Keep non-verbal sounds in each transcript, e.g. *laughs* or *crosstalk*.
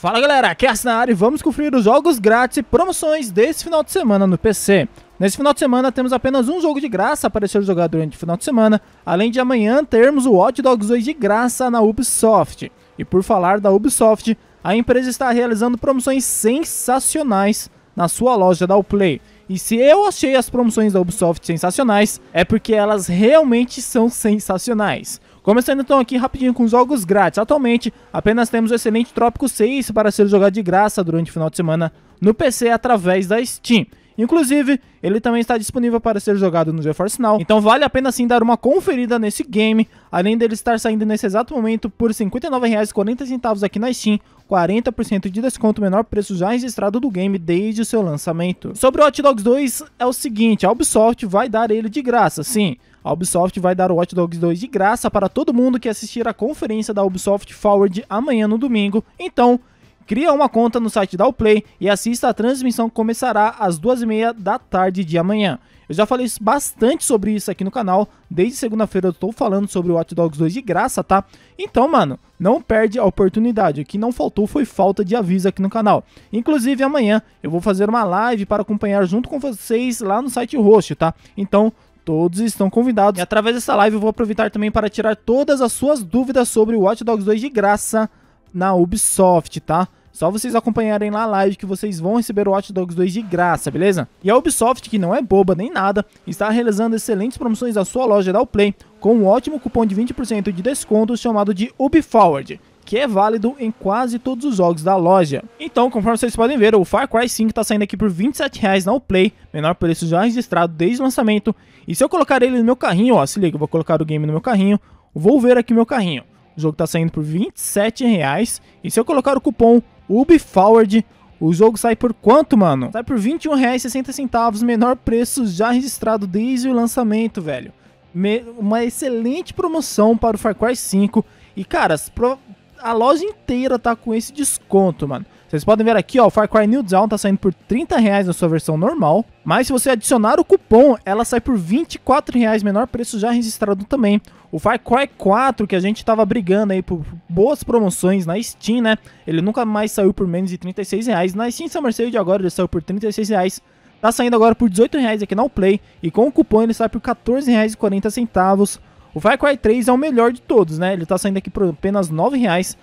Fala galera, aqui é a área e vamos conferir os jogos grátis e promoções desse final de semana no PC. Nesse final de semana temos apenas um jogo de graça para ser jogado durante o final de semana, além de amanhã termos o Hot Dogs 2 de graça na Ubisoft. E por falar da Ubisoft, a empresa está realizando promoções sensacionais na sua loja da Uplay. E se eu achei as promoções da Ubisoft sensacionais, é porque elas realmente são sensacionais. Começando então aqui rapidinho com os jogos grátis. Atualmente, apenas temos o excelente Trópico 6 para ser jogado de graça durante o final de semana no PC através da Steam. Inclusive, ele também está disponível para ser jogado no GeForce Now, então vale a pena sim dar uma conferida nesse game, além dele estar saindo nesse exato momento por R$ 59,40 aqui na Steam, 40% de desconto, menor preço já registrado do game desde o seu lançamento. Sobre o Hot Dogs 2, é o seguinte, a Ubisoft vai dar ele de graça, sim. A Ubisoft vai dar o Watch Dogs 2 de graça para todo mundo que assistir a conferência da Ubisoft Forward amanhã no domingo. Então, cria uma conta no site da Uplay e assista a transmissão que começará às 2h30 da tarde de amanhã. Eu já falei bastante sobre isso aqui no canal, desde segunda-feira eu estou falando sobre o Watch Dogs 2 de graça, tá? Então, mano, não perde a oportunidade, o que não faltou foi falta de aviso aqui no canal. Inclusive, amanhã eu vou fazer uma live para acompanhar junto com vocês lá no site host, tá? Então, Todos estão convidados. E através dessa live eu vou aproveitar também para tirar todas as suas dúvidas sobre o Watch Dogs 2 de graça na Ubisoft, tá? Só vocês acompanharem lá a live que vocês vão receber o Watch Dogs 2 de graça, beleza? E a Ubisoft, que não é boba nem nada, está realizando excelentes promoções da sua loja da Uplay com um ótimo cupom de 20% de desconto chamado de UbiForward que é válido em quase todos os jogos da loja. Então, conforme vocês podem ver, o Far Cry 5 está saindo aqui por R$27,00 na Play, menor preço já registrado desde o lançamento. E se eu colocar ele no meu carrinho, ó, se liga, eu vou colocar o game no meu carrinho, vou ver aqui meu carrinho. O jogo está saindo por R$27,00 e se eu colocar o cupom UBFORWARD, o jogo sai por quanto, mano? Sai por R$21,60, menor preço já registrado desde o lançamento, velho. Me... uma excelente promoção para o Far Cry 5. E, cara, pro a loja inteira tá com esse desconto, mano. Vocês podem ver aqui, ó, Far Cry New Dawn tá saindo por 30 reais na sua versão normal, mas se você adicionar o cupom, ela sai por 24 reais, menor preço já registrado também. O Far Cry 4, que a gente tava brigando aí por boas promoções na Steam, né, ele nunca mais saiu por menos de 36 reais. Na Steam Summer Sale de agora ele saiu por 36 reais, tá saindo agora por 18 reais aqui na Play e com o cupom ele sai por 14 reais e 40 centavos. O Far Cry 3 é o melhor de todos, né? Ele tá saindo aqui por apenas 9 reais.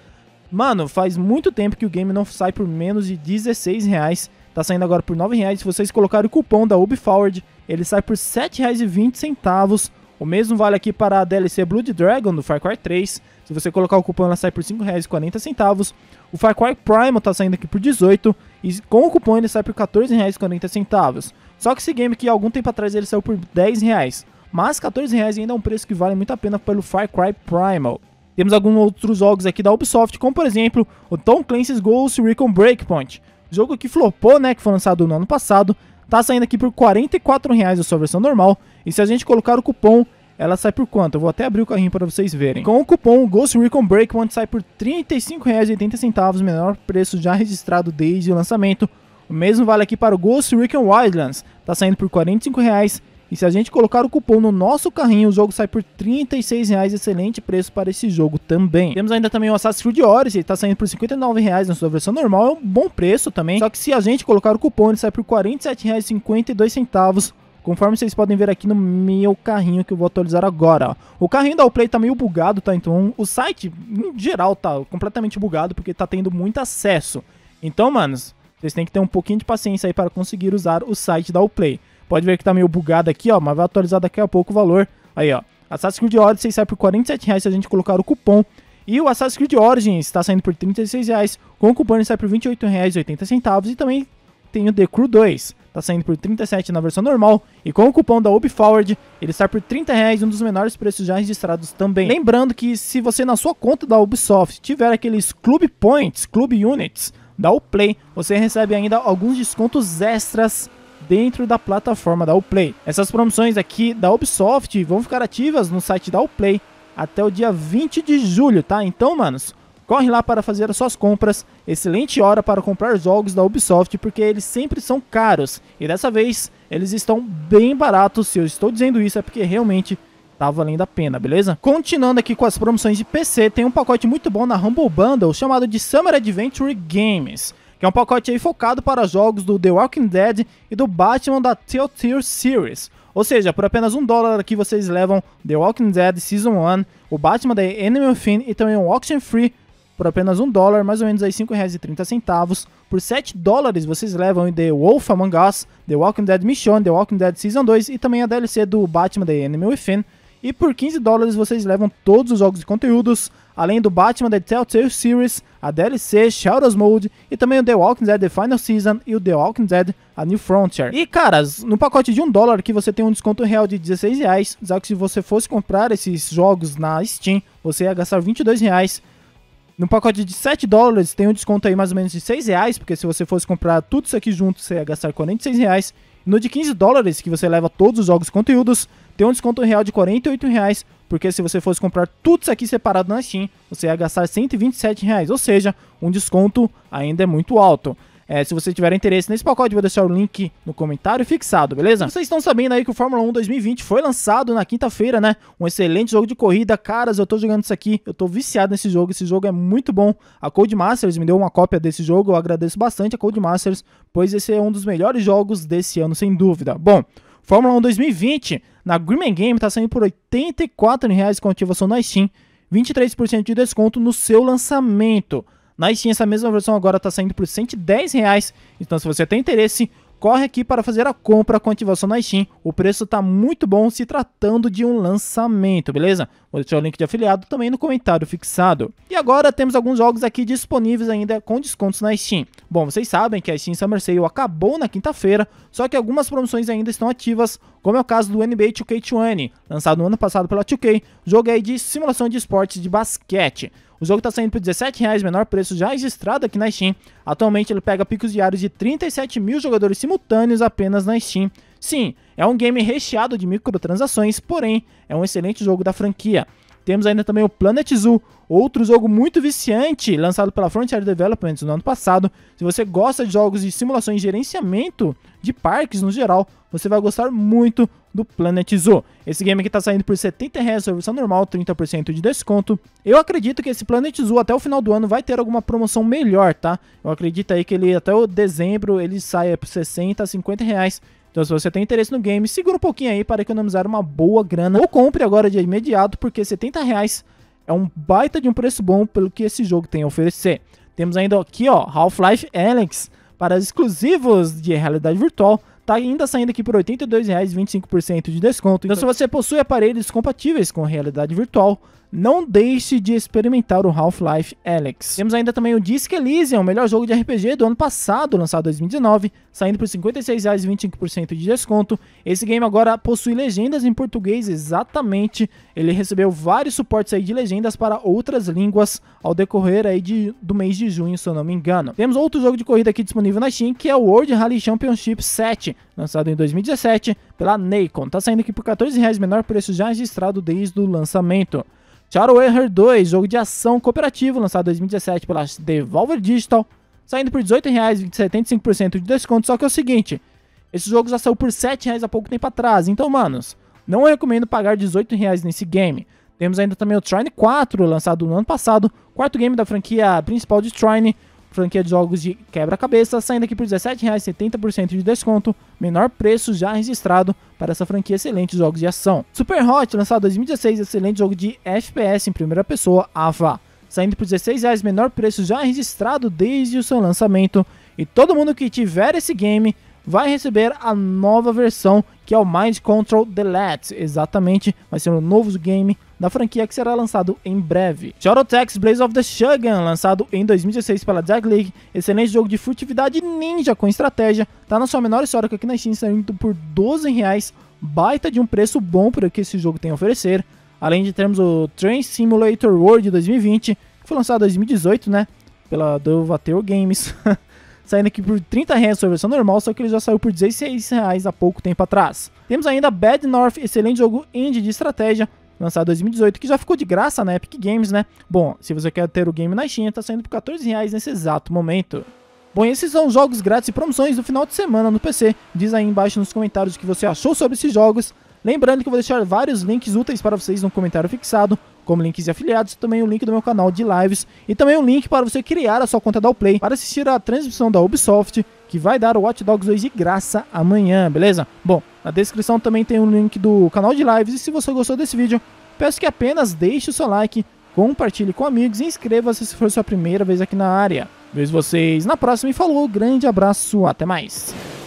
Mano, faz muito tempo que o game não sai por menos de 16 reais. Tá saindo agora por 9 reais. Se vocês colocarem o cupom da UbiForward, ele sai por R$ centavos. O mesmo vale aqui para a DLC Blood Dragon do Far Cry 3. Se você colocar o cupom, ela sai por R$ 5,40. O Far Cry Primal tá saindo aqui por 18 e com o cupom ele sai por R$ 14,40. Só que esse game aqui, algum tempo atrás, ele saiu por R$ reais mas 14 reais ainda é um preço que vale muito a pena pelo Far Cry Primal. Temos alguns outros jogos aqui da Ubisoft, como por exemplo o Tom Clancy's Ghost Recon Breakpoint, jogo que flopou, né, que foi lançado no ano passado, tá saindo aqui por 44 reais a sua versão normal, e se a gente colocar o cupom ela sai por quanto? Eu vou até abrir o carrinho para vocês verem. Com o cupom Ghost Recon Breakpoint sai por R$ 35,80, menor preço já registrado desde o lançamento. O mesmo vale aqui para o Ghost Recon Wildlands, está saindo por R$ 45,00 e se a gente colocar o cupom no nosso carrinho, o jogo sai por 36 reais, excelente preço para esse jogo também. Temos ainda também o Assassin's Creed Odyssey, está saindo por 59 reais na sua versão normal, é um bom preço também. Só que se a gente colocar o cupom, ele sai por 47,52 centavos. Conforme vocês podem ver aqui no meu carrinho que eu vou atualizar agora. O carrinho da Play tá meio bugado, tá? Então o site, em geral, tá completamente bugado porque tá tendo muito acesso. Então, manos, vocês têm que ter um pouquinho de paciência aí para conseguir usar o site da Play. Pode ver que tá meio bugado aqui, ó, mas vai atualizar daqui a pouco o valor. Aí, ó, Assassin's Creed Odyssey sai por R$47,00 se a gente colocar o cupom. E o Assassin's Creed Origins está saindo por R$36,00, com o cupom ele sai por R$28,80. E também tem o The Crew 2, está saindo por R$37,00 na versão normal. E com o cupom da Ubi ele sai por R$30,00, um dos menores preços já registrados também. Lembrando que se você na sua conta da Ubisoft tiver aqueles Club Points, Club Units da Uplay, você recebe ainda alguns descontos extras dentro da plataforma da Uplay. Essas promoções aqui da Ubisoft vão ficar ativas no site da Uplay até o dia 20 de julho, tá? Então, manos, corre lá para fazer as suas compras. Excelente hora para comprar jogos da Ubisoft, porque eles sempre são caros. E dessa vez, eles estão bem baratos. Se eu estou dizendo isso, é porque realmente tá valendo a pena, beleza? Continuando aqui com as promoções de PC, tem um pacote muito bom na Humble Bundle chamado de Summer Adventure Games que é um pacote focado para jogos do The Walking Dead e do Batman da Telltale Series. Ou seja, por apenas um dólar aqui vocês levam The Walking Dead Season 1, o Batman da Animal Fin e também um Auction Free por apenas um dólar, mais ou menos aí R$ 5,30. Por 7 dólares vocês levam The Wolf Among Us, The Walking Dead Mission, The Walking Dead Season 2 e também a DLC do Batman The Enemy Within. E por 15 dólares vocês levam todos os jogos e conteúdos além do Batman The Telltale Series, a DLC Shadows Mode e também o The Walking Dead The Final Season e o The Walking Dead A New Frontier. E caras, no pacote de um dólar que você tem um desconto real de 16 reais, já que se você fosse comprar esses jogos na Steam, você ia gastar 22 reais. No pacote de 7 dólares tem um desconto aí mais ou menos de 6 reais, porque se você fosse comprar tudo isso aqui junto, você ia gastar 46 reais. No de 15 dólares, que você leva todos os jogos e conteúdos, tem um desconto real de 48 reais porque se você fosse comprar tudo isso aqui separado na Steam, você ia gastar 127 reais, ou seja, um desconto ainda é muito alto. É, se você tiver interesse nesse pacote, vou deixar o link no comentário fixado, beleza? Vocês estão sabendo aí que o Fórmula 1 2020 foi lançado na quinta-feira, né? Um excelente jogo de corrida. Caras, eu tô jogando isso aqui, eu tô viciado nesse jogo, esse jogo é muito bom. A Cold Masters me deu uma cópia desse jogo, eu agradeço bastante a Cold Masters, pois esse é um dos melhores jogos desse ano, sem dúvida. Bom, Fórmula 1 2020 na Green Game está saindo por R$ 84,00 com ativação na Steam, 23% de desconto no seu lançamento. Na Steam, essa mesma versão agora está saindo por R$ 110,00, então se você tem interesse, corre aqui para fazer a compra com ativação na Steam. O preço está muito bom se tratando de um lançamento, beleza? Vou deixar o link de afiliado também no comentário fixado. E agora temos alguns jogos aqui disponíveis ainda com descontos na Steam. Bom, vocês sabem que a Steam Summer Sale acabou na quinta-feira, só que algumas promoções ainda estão ativas como é o caso do NBA 2K20, lançado no ano passado pela 2K, jogo aí de simulação de esportes de basquete. O jogo está saindo por R$17,00, menor preço já registrado aqui na Steam. Atualmente ele pega picos diários de 37 mil jogadores simultâneos apenas na Steam. Sim, é um game recheado de microtransações, porém é um excelente jogo da franquia. Temos ainda também o Planet Zoo, outro jogo muito viciante, lançado pela Frontier Developments no ano passado. Se você gosta de jogos de simulação e gerenciamento de parques no geral, você vai gostar muito do Planet Zoo. Esse game aqui está saindo por R$70,00, 70 reais, versão normal, 30% de desconto. Eu acredito que esse Planet Zoo até o final do ano vai ter alguma promoção melhor, tá? Eu acredito aí que ele até o dezembro ele saia por 60, 50 reais. Então, se você tem interesse no game, segura um pouquinho aí para economizar uma boa grana. Ou compre agora de imediato, porque 70 reais é um baita de um preço bom pelo que esse jogo tem a oferecer. Temos ainda aqui, ó, Half-Life Alex, para exclusivos de realidade virtual, tá ainda saindo aqui por R$ 82,25% de desconto. Então, então, se você possui aparelhos compatíveis com realidade virtual, não deixe de experimentar o Half-Life Alex. Temos ainda também o Disc Elysium, o melhor jogo de RPG do ano passado, lançado em 2019, saindo por R$ 56,25% de desconto. Esse game agora possui legendas em português, exatamente. Ele recebeu vários suportes aí de legendas para outras línguas ao decorrer aí de, do mês de junho, se eu não me engano. Temos outro jogo de corrida aqui disponível na Steam, que é o World Rally Championship 7, lançado em 2017 pela Nacon. Tá saindo aqui por R$ 14,00, menor preço já registrado desde o lançamento. Shadowheader 2, jogo de ação cooperativo, lançado em 2017 pela Devolver Digital, saindo por R$18,00 e 75% de desconto, só que é o seguinte, esse jogo já saiu por R$7,00 há pouco tempo atrás, então, manos, não recomendo pagar R$18,00 nesse game. Temos ainda também o Trine 4, lançado no ano passado, quarto game da franquia principal de Trine, franquia de jogos de quebra-cabeça, saindo aqui por R$ 17,70% de desconto, menor preço já registrado para essa franquia excelente de jogos de ação. Super Hot, lançado em 2016, excelente jogo de FPS em primeira pessoa, AVA, saindo por R$ menor preço já registrado desde o seu lançamento. E todo mundo que tiver esse game vai receber a nova versão que é o Mind Control Delete, exatamente, vai ser um novo game da franquia que será lançado em breve. Shadow Tactics Blaze of the Shogun, lançado em 2016 pela Jack League, excelente jogo de furtividade ninja com estratégia, tá na sua menor história aqui na Steam, saindo por 12 reais, baita de um preço bom para o que esse jogo tem a oferecer. Além de termos o Train Simulator World 2020, que foi lançado em 2018, né, pela Dovateo Games. *laughs* saindo aqui por 30 reais sua versão normal, só que ele já saiu por 16 reais há pouco tempo atrás. Temos ainda Bad North, excelente jogo indie de estratégia, lançado em 2018, que já ficou de graça na Epic Games, né? Bom, se você quer ter o game na China, tá saindo por 14 reais nesse exato momento. Bom, esses são os jogos grátis e promoções do final de semana no PC. Diz aí embaixo nos comentários o que você achou sobre esses jogos. Lembrando que eu vou deixar vários links úteis para vocês no comentário fixado, como links de afiliados, também o link do meu canal de lives e também o link para você criar a sua conta da Play para assistir a transmissão da Ubisoft, que vai dar o Watch Dogs 2 de graça amanhã, beleza? Bom, na descrição também tem o um link do canal de lives e se você gostou desse vídeo, peço que apenas deixe o seu like, compartilhe com amigos e inscreva-se se for sua primeira vez aqui na área. Vejo vocês na próxima e falou, grande abraço, até mais!